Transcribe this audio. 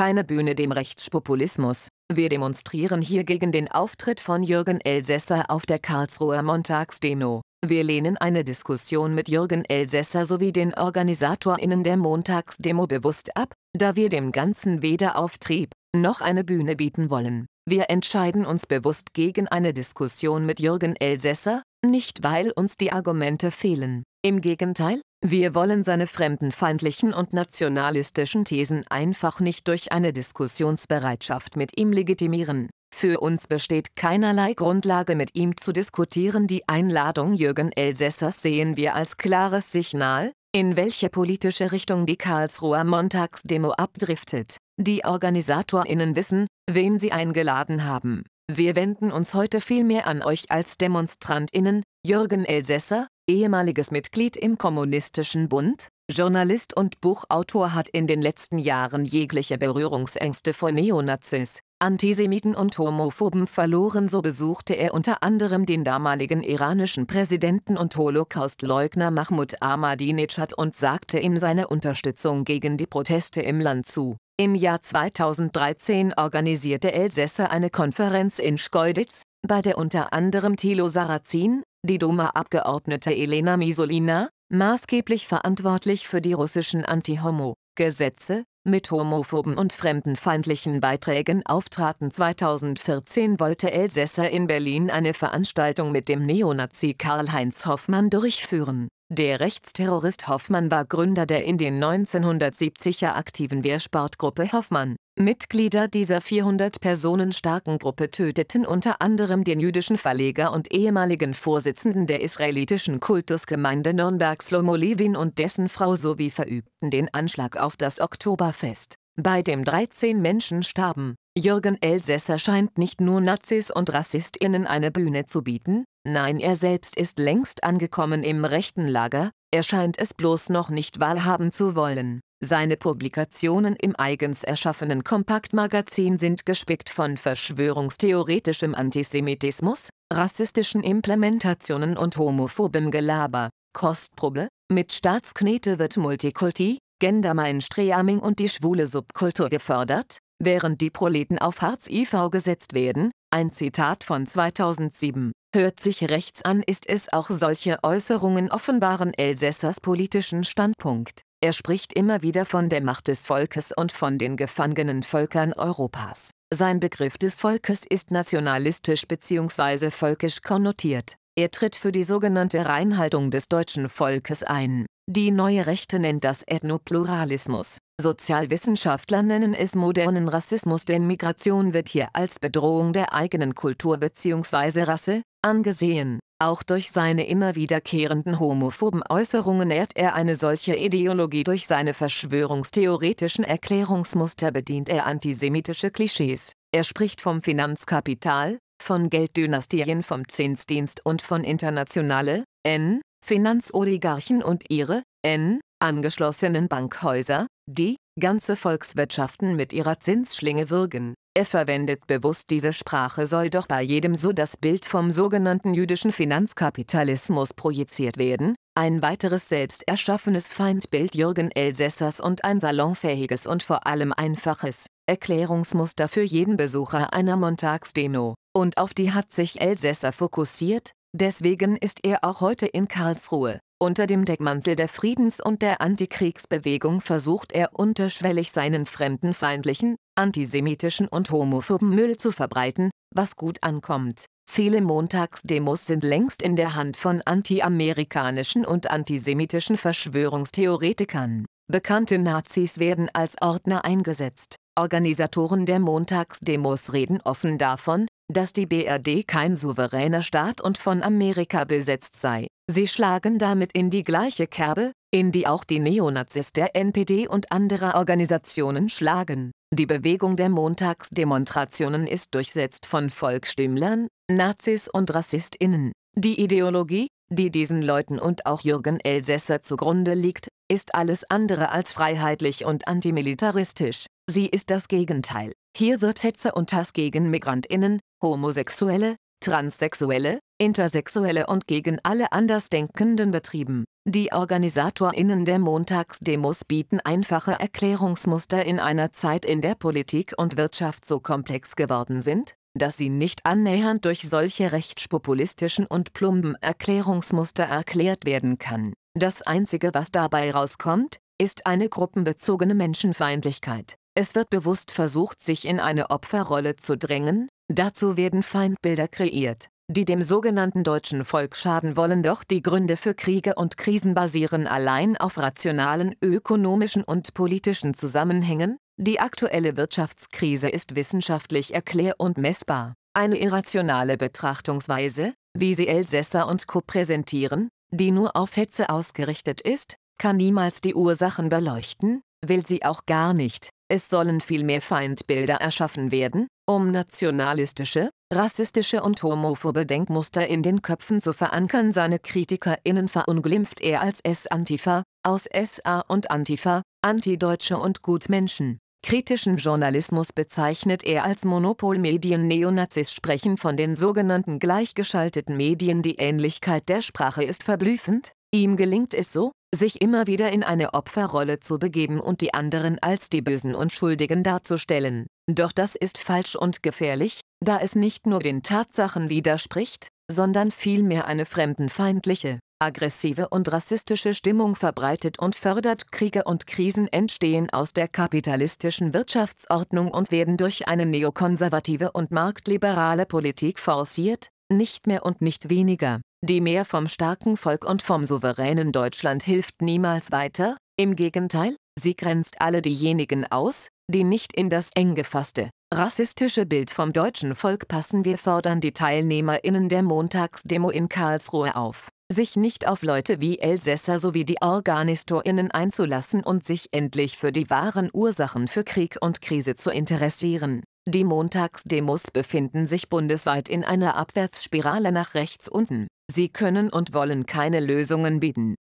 keine Bühne dem Rechtspopulismus. Wir demonstrieren hier gegen den Auftritt von Jürgen Elsässer auf der Karlsruher Montagsdemo. Wir lehnen eine Diskussion mit Jürgen Elsässer sowie den OrganisatorInnen der Montagsdemo bewusst ab, da wir dem Ganzen weder Auftrieb noch eine Bühne bieten wollen. Wir entscheiden uns bewusst gegen eine Diskussion mit Jürgen Elsässer, nicht weil uns die Argumente fehlen. Im Gegenteil, wir wollen seine fremdenfeindlichen und nationalistischen Thesen einfach nicht durch eine Diskussionsbereitschaft mit ihm legitimieren. Für uns besteht keinerlei Grundlage mit ihm zu diskutieren. Die Einladung Jürgen Elsässers sehen wir als klares Signal, in welche politische Richtung die Karlsruher Montagsdemo abdriftet. Die Organisatorinnen wissen, wen sie eingeladen haben. Wir wenden uns heute vielmehr an euch als Demonstrantinnen, Jürgen Elsässer, ehemaliges Mitglied im Kommunistischen Bund, Journalist und Buchautor hat in den letzten Jahren jegliche Berührungsängste vor Neonazis, Antisemiten und Homophoben verloren, so besuchte er unter anderem den damaligen iranischen Präsidenten und Holocaustleugner Mahmoud Ahmadinejad und sagte ihm seine Unterstützung gegen die Proteste im Land zu. Im Jahr 2013 organisierte Elsässer eine Konferenz in Schkeuditz, bei der unter anderem Thilo Sarrazin, die Duma Abgeordnete Elena Misolina, maßgeblich verantwortlich für die russischen Anti-Homo-Gesetze, mit homophoben und fremdenfeindlichen Beiträgen auftraten. 2014 wollte Elsässer in Berlin eine Veranstaltung mit dem Neonazi Karl-Heinz Hoffmann durchführen. Der Rechtsterrorist Hoffmann war Gründer der in den 1970er aktiven Wehrsportgruppe Hoffmann Mitglieder dieser 400 Personen starken Gruppe töteten unter anderem den jüdischen Verleger und ehemaligen Vorsitzenden der israelitischen Kultusgemeinde Nürnberg Slomo Levin und dessen Frau sowie verübten den Anschlag auf das Oktoberfest, bei dem 13 Menschen starben. Jürgen Elsässer scheint nicht nur Nazis und Rassistinnen eine Bühne zu bieten, nein, er selbst ist längst angekommen im rechten Lager, er scheint es bloß noch nicht wahrhaben zu wollen. Seine Publikationen im eigens erschaffenen Kompaktmagazin sind gespickt von verschwörungstheoretischem Antisemitismus, rassistischen Implementationen und homophobem Gelaber. Kostprobe, mit Staatsknete wird Multikulti, Gender-Mainstreaming und die schwule Subkultur gefördert, während die Proleten auf Hartz IV gesetzt werden, ein Zitat von 2007. Hört sich rechts an, ist es auch solche Äußerungen offenbaren Elsässers politischen Standpunkt. Er spricht immer wieder von der Macht des Volkes und von den gefangenen Völkern Europas. Sein Begriff des Volkes ist nationalistisch bzw. völkisch konnotiert. Er tritt für die sogenannte Reinhaltung des deutschen Volkes ein. Die neue Rechte nennt das Ethnopluralismus. Sozialwissenschaftler nennen es modernen Rassismus, denn Migration wird hier als Bedrohung der eigenen Kultur bzw. Rasse angesehen. Auch durch seine immer wiederkehrenden homophoben Äußerungen nährt er eine solche Ideologie. Durch seine verschwörungstheoretischen Erklärungsmuster bedient er antisemitische Klischees. Er spricht vom Finanzkapital, von Gelddynastien, vom Zinsdienst und von internationale N Finanzoligarchen und ihre N angeschlossenen Bankhäuser, die ganze Volkswirtschaften mit ihrer Zinsschlinge würgen. Er verwendet bewusst diese Sprache soll doch bei jedem so das Bild vom sogenannten jüdischen Finanzkapitalismus projiziert werden, ein weiteres selbst erschaffenes Feindbild Jürgen Elsässers und ein salonfähiges und vor allem einfaches Erklärungsmuster für jeden Besucher einer Montagsdemo. Und auf die hat sich Elsässer fokussiert, deswegen ist er auch heute in Karlsruhe. Unter dem Deckmantel der Friedens- und der Antikriegsbewegung versucht er unterschwellig seinen fremdenfeindlichen, antisemitischen und homophoben Müll zu verbreiten, was gut ankommt. Viele Montagsdemos sind längst in der Hand von antiamerikanischen und antisemitischen Verschwörungstheoretikern. Bekannte Nazis werden als Ordner eingesetzt. Organisatoren der Montagsdemos reden offen davon, dass die BRD kein souveräner Staat und von Amerika besetzt sei. Sie schlagen damit in die gleiche Kerbe, in die auch die Neonazis der NPD und anderer Organisationen schlagen. Die Bewegung der Montagsdemonstrationen ist durchsetzt von Volksstimmlern, Nazis und RassistInnen. Die Ideologie, die diesen Leuten und auch Jürgen Elsässer zugrunde liegt, ist alles andere als freiheitlich und antimilitaristisch. Sie ist das Gegenteil. Hier wird Hetze und Hass gegen Migrantinnen, Homosexuelle, Transsexuelle, Intersexuelle und gegen alle Andersdenkenden betrieben. Die OrganisatorInnen der Montagsdemos bieten einfache Erklärungsmuster in einer Zeit, in der Politik und Wirtschaft so komplex geworden sind, dass sie nicht annähernd durch solche rechtspopulistischen und plumpen Erklärungsmuster erklärt werden kann. Das Einzige, was dabei rauskommt, ist eine gruppenbezogene Menschenfeindlichkeit. Es wird bewusst versucht, sich in eine Opferrolle zu drängen, Dazu werden Feindbilder kreiert, die dem sogenannten deutschen Volk schaden wollen, doch die Gründe für Kriege und Krisen basieren allein auf rationalen ökonomischen und politischen Zusammenhängen, die aktuelle Wirtschaftskrise ist wissenschaftlich erklär- und messbar. Eine irrationale Betrachtungsweise, wie sie Elsässer und Co. präsentieren, die nur auf Hetze ausgerichtet ist, kann niemals die Ursachen beleuchten, will sie auch gar nicht. Es sollen vielmehr Feindbilder erschaffen werden, um nationalistische, rassistische und homophobe Denkmuster in den Köpfen zu verankern. Seine KritikerInnen verunglimpft er als S-Antifa, aus SA und Antifa, Antideutsche und Gutmenschen. Kritischen Journalismus bezeichnet er als Monopolmedien. Neonazis sprechen von den sogenannten gleichgeschalteten Medien. Die Ähnlichkeit der Sprache ist verblüffend. Ihm gelingt es so, sich immer wieder in eine Opferrolle zu begeben und die anderen als die bösen und Schuldigen darzustellen. Doch das ist falsch und gefährlich, da es nicht nur den Tatsachen widerspricht, sondern vielmehr eine fremdenfeindliche, aggressive und rassistische Stimmung verbreitet und fördert. Kriege und Krisen entstehen aus der kapitalistischen Wirtschaftsordnung und werden durch eine neokonservative und marktliberale Politik forciert, nicht mehr und nicht weniger die mehr vom starken Volk und vom souveränen Deutschland hilft niemals weiter, im Gegenteil, sie grenzt alle diejenigen aus, die nicht in das eng gefasste, rassistische Bild vom deutschen Volk passen. Wir fordern die TeilnehmerInnen der Montagsdemo in Karlsruhe auf, sich nicht auf Leute wie Elsässer sowie die OrganistorInnen einzulassen und sich endlich für die wahren Ursachen für Krieg und Krise zu interessieren. Die Montagsdemos befinden sich bundesweit in einer Abwärtsspirale nach rechts unten. Sie können und wollen keine Lösungen bieten.